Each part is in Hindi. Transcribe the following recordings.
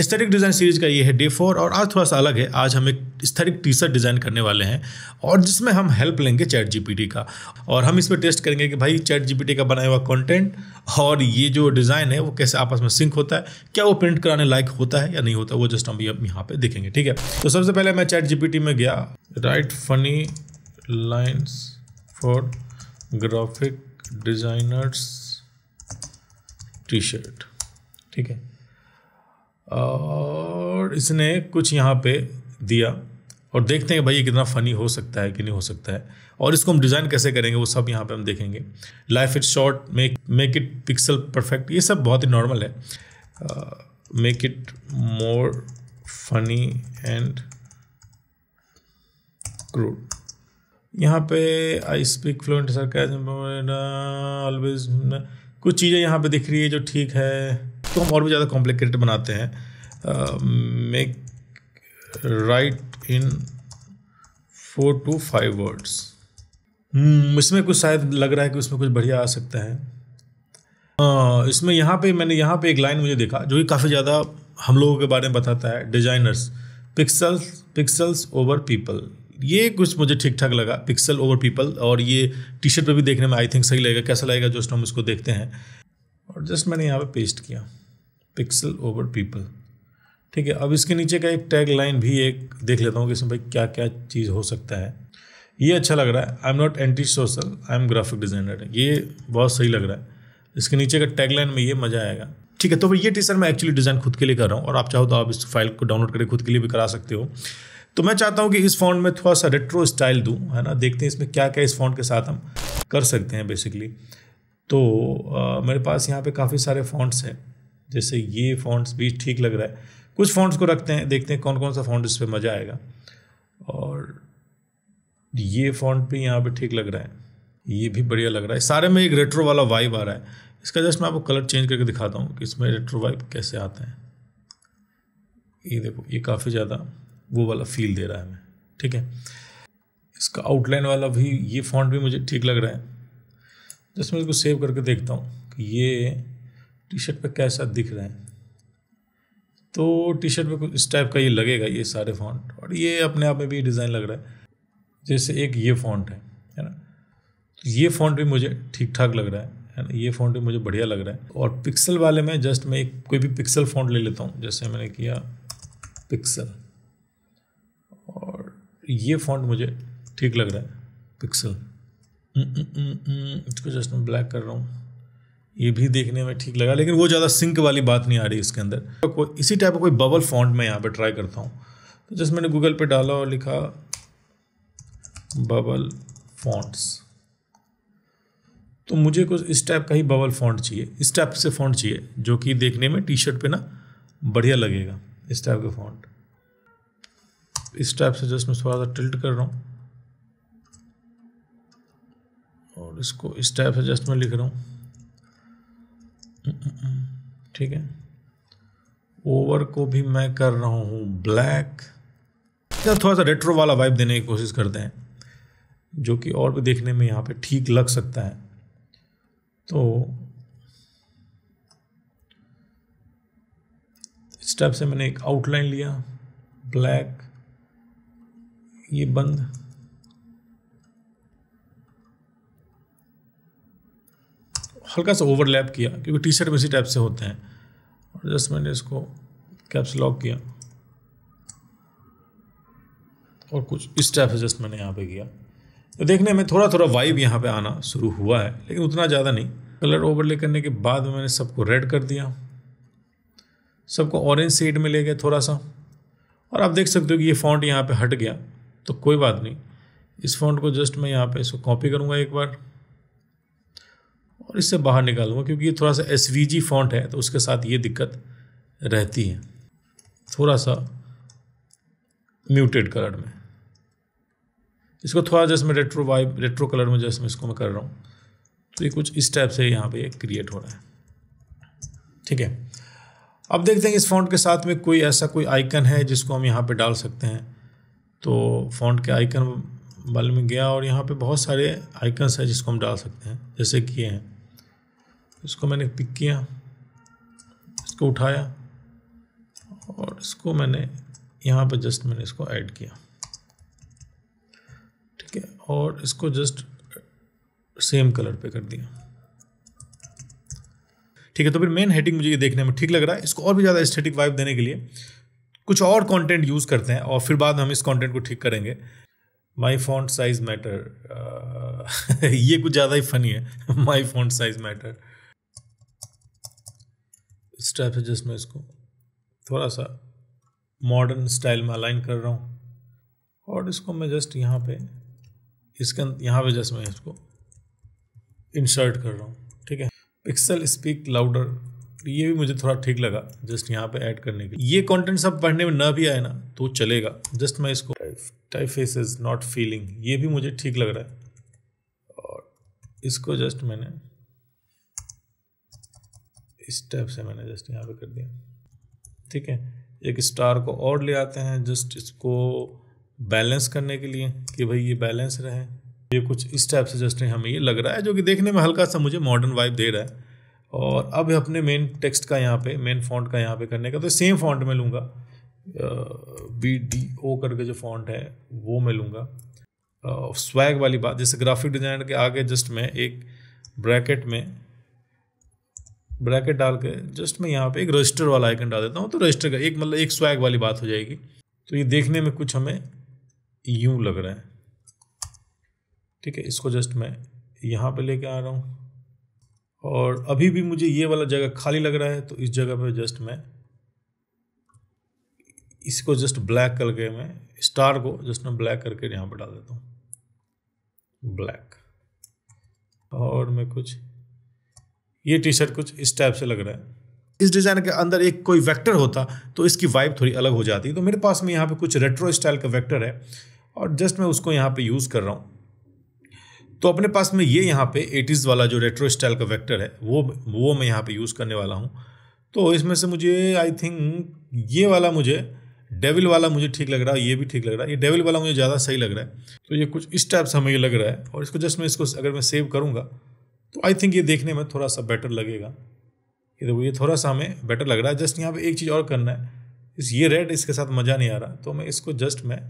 स्थेटिक डिज़ाइन सीरीज का ये है डे फोर और आज थोड़ा सा अलग है आज हम एक स्थेटिक टी शर्ट डिज़ाइन करने वाले हैं और जिसमें हम हेल्प लेंगे चैट जीपीटी का और हम इसमें टेस्ट करेंगे कि भाई चैट जीपीटी का बनाया हुआ कंटेंट और ये जो डिज़ाइन है वो कैसे आपस में सिंक होता है क्या वो प्रिंट कराने लायक होता है या नहीं होता वो जस्ट हम यहाँ पर देखेंगे ठीक है तो सबसे पहले मैं चैट जी में गया write funny lines for graphic designers T shirt ठीक है और इसने कुछ यहाँ पे दिया और देखते हैं भाई ये कितना फ़नी हो सकता है कि नहीं हो सकता है और इसको हम डिज़ाइन कैसे करेंगे वो सब यहाँ पे हम देखेंगे life it short make make it pixel perfect ये सब बहुत ही नॉर्मल है make it more funny and crude यहाँ पे I speak fluent sarcasm always कुछ चीज़ें यहाँ पे दिख रही है जो ठीक है इसको हम और भी ज़्यादा कॉम्प्लिकेटेड बनाते हैं make write in four two five words इसमें कुछ शायद लग रहा है कि उसमें कुछ बढ़िया आ सकता है uh, इसमें यहाँ पे मैंने यहाँ पे एक लाइन मुझे देखा जो कि काफ़ी ज़्यादा हम लोगों के बारे में बताता है designers pixels pixels over people ये कुछ मुझे ठीक ठाक लगा पिक्सल ओवर पीपल और ये टी शर्ट पर भी देखने में आई थिंक सही लगेगा कैसा लगेगा जो हम इसको देखते हैं और जस्ट मैंने यहाँ पे पेस्ट किया पिक्सल ओवर पीपल ठीक है अब इसके नीचे का एक टैग लाइन भी एक देख लेता हूँ कि इसमें भाई क्या क्या चीज़ हो सकता है ये अच्छा लग रहा है I am not anti social I am graphic designer ये बहुत सही लग रहा है इसके नीचे का टैग लाइन में ये मज़ा आएगा ठीक है तो फिर ये टी शर्ट मैं एक्चुअली डिज़ाइन खुद के लिए कर रहा हूँ और आप चाहो तो आप इस फाइल को डाउनलोड करके खुद के लिए भी करा सकते हो तो मैं चाहता हूँ कि इस फाउंड में थोड़ा सा रेट्रो स्टाइल दूँ है ना देखते हैं इसमें क्या क्या इस फाउंड के साथ हम कर सकते हैं बेसिकली तो आ, मेरे पास यहाँ पे काफ़ी सारे फॉन्ट्स हैं जैसे ये फ़ॉन्ट्स भी ठीक लग रहा है कुछ फ़ॉन्ट्स को रखते हैं देखते हैं कौन कौन सा फ़ॉन्ट इस पर मज़ा आएगा और ये फ़ॉन्ट भी यहाँ पे ठीक लग रहा है ये भी बढ़िया लग रहा है सारे में एक रेट्रो वाला वाइब आ रहा है इसका जस्ट मैं आपको कलर चेंज करके दिखाता हूँ कि इसमें रेट्रो वाइब कैसे आते हैं ये देखो ये काफ़ी ज़्यादा वो वाला फील दे रहा है हमें ठीक है इसका आउटलाइन वाला भी ये फ़ॉन्ट भी मुझे ठीक लग रहा है जस्ट मैं इसको सेव करके देखता हूँ कि ये टी शर्ट पर कैसा दिख रहे हैं तो टी शर्ट पर कुछ इस टाइप का ये लगेगा ये सारे फॉन्ट और ये अपने आप में भी डिज़ाइन लग रहा है जैसे एक ये फॉन्ट है है ना तो ये फॉन्ट भी मुझे ठीक ठाक लग रहा है है ना ये फॉन्ट भी मुझे बढ़िया लग रहा है और पिक्सल वाले में जस्ट मैं एक कोई भी पिक्सल फॉन्ट ले लेता हूँ जैसे मैंने किया पिक्सल और ये फॉन्ट मुझे ठीक लग रहा है पिक्सल हम्म, हम्म, हम्म, इसको जस्ट मैं ब्लैक कर रहा हूँ ये भी देखने में ठीक लगा लेकिन वो ज़्यादा सिंक वाली बात नहीं आ रही इसके अंदर तो इसी टाइप का कोई बबल फॉन्ट मैं यहाँ पर ट्राई करता हूँ तो जैसे मैंने गूगल पे डाला और लिखा बबल फॉन्ट्स तो मुझे कुछ इस टाइप का ही बबल फॉन्ट चाहिए इस टाइप से फॉन्ट चाहिए जो कि देखने में टी शर्ट पर ना बढ़िया लगेगा इस टाइप का फॉन्ट इस टाइप से जस्ट मैं थोड़ा सा टिल्ट कर रहा हूँ और इसको इस टाइप से जस्ट मैं लिख रहा हूँ ठीक है ओवर को भी मैं कर रहा हूँ ब्लैक या थोड़ा सा रेट्रो वाला वाइब देने की कोशिश करते हैं जो कि और भी देखने में यहाँ पे ठीक लग सकता है तो इस टाइप से मैंने एक आउटलाइन लिया ब्लैक ये बंद हल्का सा ओवरलैप किया क्योंकि टी शर्ट में इसी टाइप से होते हैं और जस्ट मैंने इसको कैप्स लॉक किया और कुछ इस टाइप से जस्ट मैंने यहाँ पे किया तो देखने में थोड़ा थोड़ा वाइब यहाँ पे आना शुरू हुआ है लेकिन उतना ज़्यादा नहीं कलर ओवरले करने के बाद मैंने सबको रेड कर दिया सबको ऑरेंज सेड में ले गए थोड़ा सा और आप देख सकते हो कि ये फ़ॉन्ट यहाँ पर हट गया तो कोई बात नहीं इस फ़ॉन्ट को जस्ट मैं यहाँ पर इसको कॉपी करूँगा एक बार और इससे बाहर निकालूंगा क्योंकि ये थोड़ा सा एस फॉन्ट है तो उसके साथ ये दिक्कत रहती है थोड़ा सा म्यूटेड कलर में इसको थोड़ा जैसे मैं रेट्रो वाइब रेट्रो कलर में जैसे मैं इसको मैं कर रहा हूँ तो ये कुछ इस टाइप से यहाँ पे ये क्रिएट हो रहा है ठीक है अब देखते हैं इस फॉन्ट के साथ में कोई ऐसा कोई आइकन है जिसको हम यहाँ पे डाल सकते हैं तो फॉन्ट के आइकन बल में गया और यहाँ पे बहुत सारे आइकन्स हैं जिसको हम डाल सकते हैं जैसे किए हैं इसको मैंने पिक किया इसको उठाया और इसको मैंने यहाँ पर जस्ट मैंने इसको ऐड किया ठीक है और इसको जस्ट सेम कलर पे कर दिया ठीक है तो फिर मेन हेडिंग मुझे ये देखने में ठीक लग रहा है इसको और भी ज़्यादा स्थेटिक वाइब देने के लिए कुछ और कंटेंट यूज़ करते हैं और फिर बाद में हम इस कंटेंट को ठीक करेंगे माई फॉन्ट साइज मैटर ये कुछ ज़्यादा ही फनी है माई फॉन्ट साइज मैटर इस टाइप से जिसमें इसको थोड़ा सा मॉडर्न स्टाइल में अलाइन कर रहा हूँ और इसको मैं जस्ट यहाँ पे इसके यहाँ पे जस्ट मैं इसको इंसर्ट कर रहा हूँ ठीक है पिक्सल स्पीक लाउडर ये भी मुझे थोड़ा ठीक लगा जस्ट यहाँ पे ऐड करने के लिए ये कंटेंट सब पढ़ने में ना भी आए ना तो चलेगा जस्ट मैं इसको type typeface is not feeling ये भी मुझे ठीक लग रहा है और इसको जस्ट मैंने इस टाइप से मैंने जस्ट यहाँ पे कर दिया ठीक है एक स्टार को और ले आते हैं जस्ट इसको बैलेंस करने के लिए कि भाई ये बैलेंस रहे ये कुछ इस टाइप से जस्ट हमें ये लग रहा है जो कि देखने में हल्का सा मुझे मॉडर्न वाइब दे रहा है और अब अपने मेन टेक्स्ट का यहाँ पे मेन फॉन्ट का यहाँ पे करने का तो सेम फॉन्ट में लूँगा बी डी ओ करके जो फॉन्ट है वो मैं लूँगा स्वैग वाली बात जैसे ग्राफिक डिज़ाइनर के आगे जस्ट मैं एक ब्रैकेट में ब्रैकेट डाल के जस्ट मैं यहाँ पे एक रजिस्टर वाला आइकन डाल देता हूँ तो रजिस्टर का एक मतलब एक स्वैग वाली बात हो जाएगी तो ये देखने में कुछ हमें यूँ लग रहा है ठीक है इसको जस्ट मैं यहाँ पे लेके आ रहा हूँ और अभी भी मुझे ये वाला जगह खाली लग रहा है तो इस जगह पे जस्ट मैं इसको जस्ट ब्लैक करके मैं स्टार को जस्ट मैं ब्लैक करके यहाँ पर डाल देता हूँ ब्लैक और मैं कुछ ये टी शर्ट कुछ इस टाइप से लग रहा है इस डिज़ाइन के अंदर एक कोई वेक्टर होता तो इसकी वाइब थोड़ी अलग हो जाती तो मेरे पास में यहाँ पे कुछ रेट्रो स्टाइल का वेक्टर है और जस्ट मैं उसको यहाँ पे यूज़ कर रहा हूँ तो अपने पास में ये यहाँ पे एटीज़ वाला जो रेट्रो स्टाइल का वेक्टर है वो वो मैं यहाँ पे यूज़ करने वाला हूँ तो इसमें से मुझे आई थिंक ये वाला मुझे डेविल वाला मुझे ठीक लग रहा है ये भी ठीक लग रहा है ये डेविल वाला मुझे ज़्यादा सही लग रहा है तो ये कुछ इस टाइप से हमें ये लग रहा है और इसको जस्ट मैं इसको अगर मैं सेव करूँगा तो आई थिंक ये देखने में थोड़ा सा बेटर लगेगा ये देखो ये थोड़ा सा हमें बेटर लग रहा है जस्ट यहाँ पर एक चीज़ और करना है इस ये रेड इसके साथ मज़ा नहीं आ रहा तो मैं इसको जस्ट मैं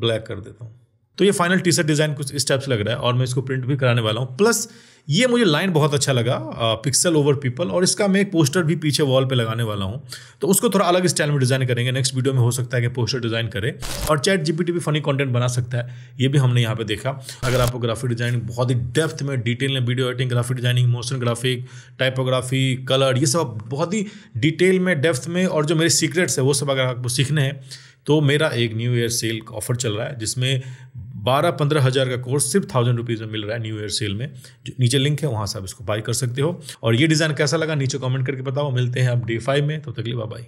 ब्लैक कर देता हूँ तो ये फाइनल टी शर्ट डिज़ाइन कुछ इस टाइप से लग रहा है और मैं इसको प्रिंट भी कराने वाला हूँ प्लस ये मुझे लाइन बहुत अच्छा लगा पिक्सल ओवर पीपल और इसका मैं एक पोस्टर भी पीछे वॉल पे लगाने वाला हूँ तो उसको थोड़ा अलग स्टाइल में डिज़ाइन करेंगे नेक्स्ट वीडियो में हो सकता है कि पोस्टर डिज़ाइन करें और चैट जीपीटी भी फनी कंटेंट बना सकता है ये भी हमने यहाँ पे देखा अगर आपको ग्राफिक डिज़ाइनिंग बहुत ही डेप्थ में डिटेल में video editing graphic designing motion graphic typography colour ये सब बहुत ही डिटेल में डेप्थ में और जो मेरे सीक्रेट्स है वो सब अगर आपको सीखने हैं तो मेरा एक न्यू ईयर सेल ऑफर चल रहा है जिसमें बारह पंद्रह हज़ार का कोर्स सिर्फ थाउजेंड रुपीज़ में मिल रहा है न्यू ईयर सेल में जो नीचे लिंक है वहाँ से आप इसको बाई कर सकते हो और ये डिज़ाइन कैसा लगा नीचे कमेंट करके बताओ मिलते हैं आप डे फाइव में तो तकलीफ बाई